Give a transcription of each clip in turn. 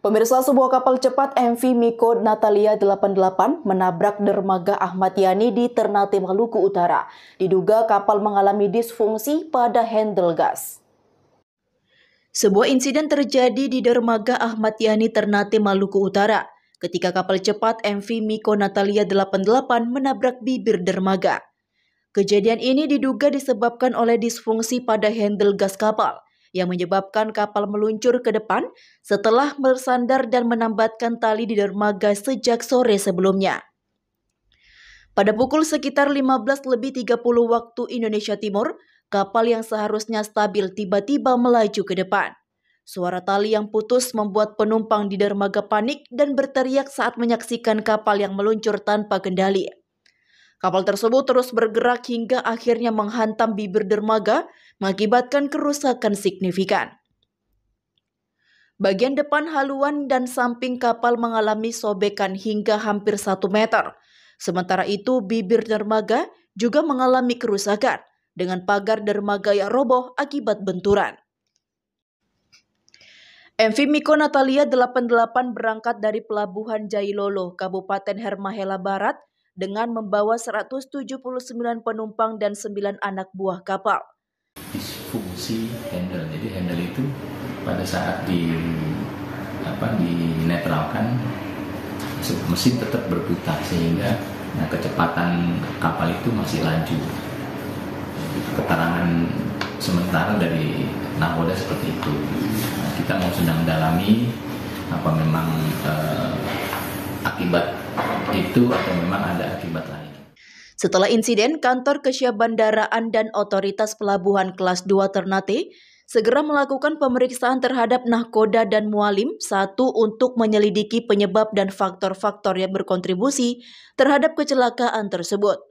Pemirsa sebuah kapal cepat MV Miko Natalia 88 menabrak dermaga Ahmad Yani di Ternate Maluku Utara. Diduga kapal mengalami disfungsi pada handle gas. Sebuah insiden terjadi di dermaga Ahmad Yani Ternate Maluku Utara ketika kapal cepat MV Miko Natalia 88 menabrak bibir dermaga. Kejadian ini diduga disebabkan oleh disfungsi pada handle gas kapal yang menyebabkan kapal meluncur ke depan setelah bersandar dan menambatkan tali di dermaga sejak sore sebelumnya. Pada pukul sekitar 15 lebih 30 waktu Indonesia Timur, kapal yang seharusnya stabil tiba-tiba melaju ke depan. Suara tali yang putus membuat penumpang di dermaga panik dan berteriak saat menyaksikan kapal yang meluncur tanpa kendali. Kapal tersebut terus bergerak hingga akhirnya menghantam bibir dermaga, mengakibatkan kerusakan signifikan. Bagian depan haluan dan samping kapal mengalami sobekan hingga hampir 1 meter. Sementara itu, bibir dermaga juga mengalami kerusakan dengan pagar dermaga yang roboh akibat benturan. MV Miko Natalia 88 berangkat dari Pelabuhan Jailolo, Kabupaten Hermahela Barat dengan membawa 179 penumpang dan 9 anak buah kapal. Fungsi handle, jadi handle itu pada saat di apa dinetralkan mesin tetap berputar sehingga nah, kecepatan kapal itu masih laju. Keterangan sementara dari Nahoda seperti itu. Nah, kita mau sedang dalami apa memang eh, akibat itu atau memang ada akibat lain. Setelah insiden, kantor Kesya dan Otoritas Pelabuhan Kelas 2 Ternate segera melakukan pemeriksaan terhadap nahkoda dan mualim, satu untuk menyelidiki penyebab dan faktor-faktor yang berkontribusi terhadap kecelakaan tersebut.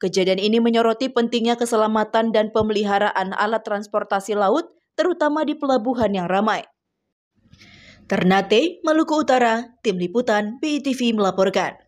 Kejadian ini menyoroti pentingnya keselamatan dan pemeliharaan alat transportasi laut, terutama di pelabuhan yang ramai. Ternate, Maluku Utara, Tim Liputan, BITV melaporkan.